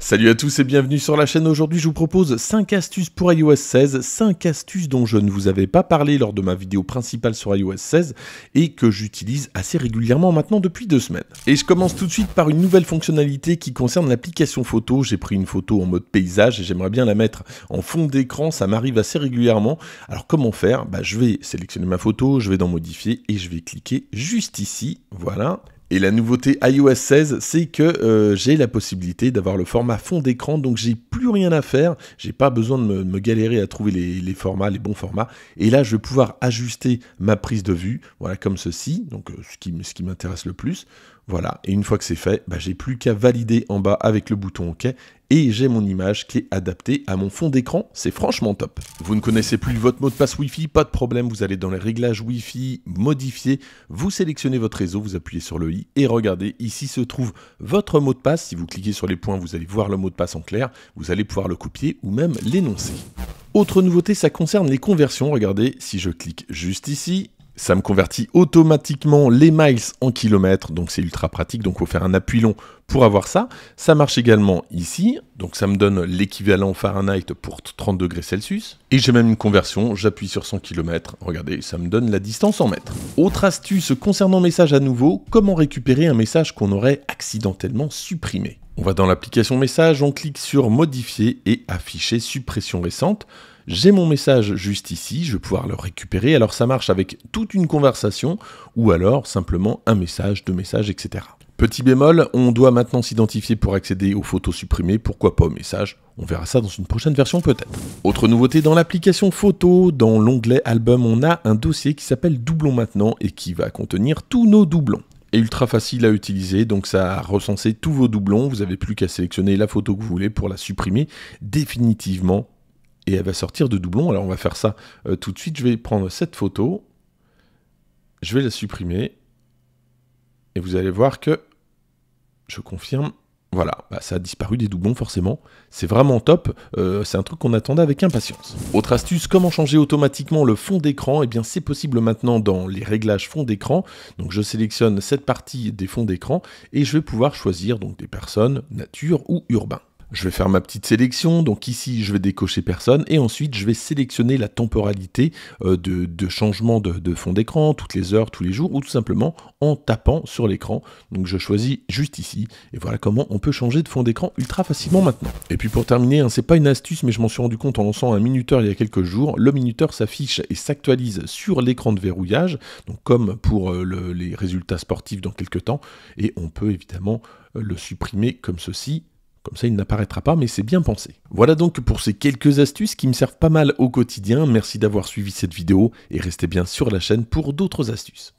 Salut à tous et bienvenue sur la chaîne. Aujourd'hui, je vous propose 5 astuces pour iOS 16, 5 astuces dont je ne vous avais pas parlé lors de ma vidéo principale sur iOS 16 et que j'utilise assez régulièrement maintenant depuis deux semaines. Et je commence tout de suite par une nouvelle fonctionnalité qui concerne l'application photo. J'ai pris une photo en mode paysage et j'aimerais bien la mettre en fond d'écran, ça m'arrive assez régulièrement. Alors comment faire bah, Je vais sélectionner ma photo, je vais dans modifier et je vais cliquer juste ici, voilà, et la nouveauté iOS 16, c'est que euh, j'ai la possibilité d'avoir le format fond d'écran, donc j'ai plus rien à faire, j'ai pas besoin de me, galérer à trouver les, formats, les bons formats. Et là, je vais pouvoir ajuster ma prise de vue, voilà comme ceci, donc euh, ce qui m'intéresse le plus. Voilà, et une fois que c'est fait, bah, j'ai plus qu'à valider en bas avec le bouton OK et j'ai mon image qui est adaptée à mon fond d'écran, c'est franchement top. Vous ne connaissez plus votre mot de passe Wi-Fi, pas de problème, vous allez dans les réglages Wi-Fi, modifier, vous sélectionnez votre réseau, vous appuyez sur le i et regardez, ici se trouve votre mot de passe, si vous cliquez sur les points, vous allez voir le mot de passe en clair, vous allez pouvoir le copier ou même l'énoncer. Autre nouveauté, ça concerne les conversions. Regardez, si je clique juste ici, ça me convertit automatiquement les miles en kilomètres, donc c'est ultra pratique, donc il faut faire un appui long pour avoir ça. Ça marche également ici, donc ça me donne l'équivalent Fahrenheit pour 30 degrés Celsius. Et j'ai même une conversion, j'appuie sur 100 km, regardez, ça me donne la distance en mètres. Autre astuce concernant message à nouveau, comment récupérer un message qu'on aurait accidentellement supprimé. On va dans l'application message, on clique sur modifier et afficher suppression récente. J'ai mon message juste ici, je vais pouvoir le récupérer. Alors ça marche avec toute une conversation ou alors simplement un message, deux messages, etc. Petit bémol, on doit maintenant s'identifier pour accéder aux photos supprimées, pourquoi pas aux message, on verra ça dans une prochaine version peut-être. Autre nouveauté dans l'application photo, dans l'onglet album, on a un dossier qui s'appelle doublons maintenant et qui va contenir tous nos doublons Et ultra facile à utiliser, donc ça a recensé tous vos doublons, vous avez plus qu'à sélectionner la photo que vous voulez pour la supprimer définitivement et elle va sortir de doublon. Alors on va faire ça euh, tout de suite. Je vais prendre cette photo, je vais la supprimer et vous allez voir que je confirme. Voilà, bah, ça a disparu des doublons forcément. C'est vraiment top, euh, c'est un truc qu'on attendait avec impatience. Autre astuce, comment changer automatiquement le fond d'écran Eh bien c'est possible maintenant dans les réglages fond d'écran. Donc je sélectionne cette partie des fonds d'écran et je vais pouvoir choisir donc des personnes, nature ou urbain. Je vais faire ma petite sélection, donc ici je vais décocher personne, et ensuite je vais sélectionner la temporalité euh, de, changement de, fond d'écran, toutes les heures, tous les jours, ou tout simplement en tapant sur l'écran. Donc je choisis juste ici, et voilà comment on peut changer de fond d'écran ultra facilement maintenant. Et puis pour terminer, hein, c'est pas une astuce, mais je m'en suis rendu compte en lançant un minuteur il y a quelques jours, le minuteur s'affiche et s'actualise sur l'écran de verrouillage, donc comme pour euh, les résultats sportifs dans quelques temps, et on peut évidemment euh, le supprimer comme ceci, comme ça, il n'apparaîtra pas, mais c'est bien pensé. Voilà donc pour ces quelques astuces qui me servent pas mal au quotidien. Merci d'avoir suivi cette vidéo et restez bien sur la chaîne pour d'autres astuces.